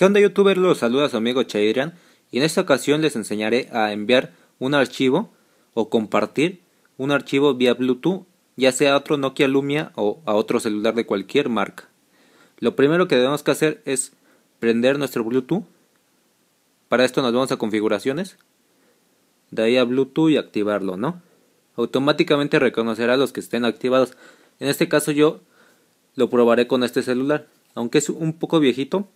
¿Qué onda youtuber? Los saluda su amigo Chairian y en esta ocasión les enseñaré a enviar un archivo o compartir un archivo vía Bluetooth ya sea a otro Nokia Lumia o a otro celular de cualquier marca. Lo primero que debemos que hacer es prender nuestro Bluetooth. Para esto nos vamos a configuraciones. De ahí a Bluetooth y activarlo, ¿no? Automáticamente reconocerá los que estén activados. En este caso yo lo probaré con este celular. Aunque es un poco viejito,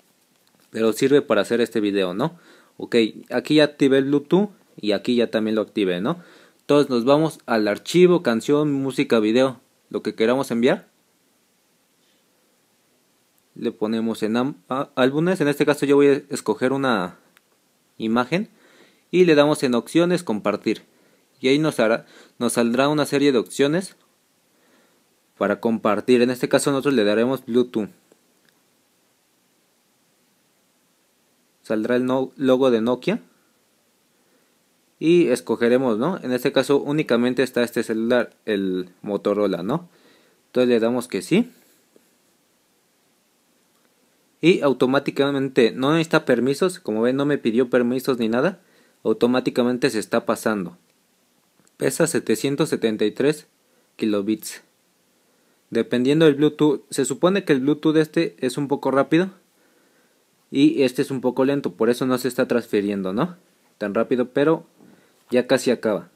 pero sirve para hacer este video, ¿no? Ok, aquí ya activé el Bluetooth y aquí ya también lo activé, ¿no? Entonces nos vamos al archivo, canción, música, video, lo que queramos enviar. Le ponemos en álbumes, en este caso yo voy a escoger una imagen y le damos en opciones compartir. Y ahí nos, nos saldrá una serie de opciones para compartir. En este caso nosotros le daremos Bluetooth. saldrá el logo de Nokia y escogeremos, ¿no? En este caso únicamente está este celular, el Motorola, ¿no? Entonces le damos que sí. Y automáticamente no necesita permisos, como ven no me pidió permisos ni nada, automáticamente se está pasando. Pesa 773 kilobits. Dependiendo del Bluetooth, se supone que el Bluetooth este es un poco rápido, y este es un poco lento, por eso no se está transfiriendo, ¿no? Tan rápido, pero ya casi acaba.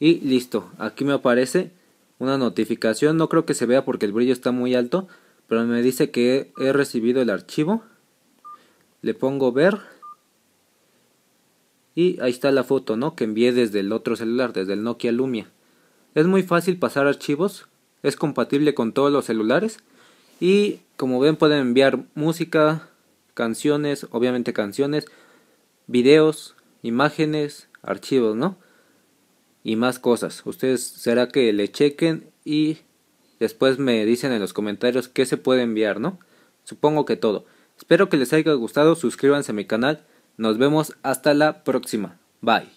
Y listo, aquí me aparece una notificación, no creo que se vea porque el brillo está muy alto, pero me dice que he recibido el archivo. Le pongo ver. Y ahí está la foto, ¿no? Que envié desde el otro celular, desde el Nokia Lumia. Es muy fácil pasar archivos, es compatible con todos los celulares y como ven pueden enviar música, canciones, obviamente canciones, videos, imágenes, archivos, ¿no? Y más cosas. Ustedes será que le chequen y después me dicen en los comentarios qué se puede enviar, ¿no? Supongo que todo. Espero que les haya gustado, suscríbanse a mi canal, nos vemos hasta la próxima. Bye.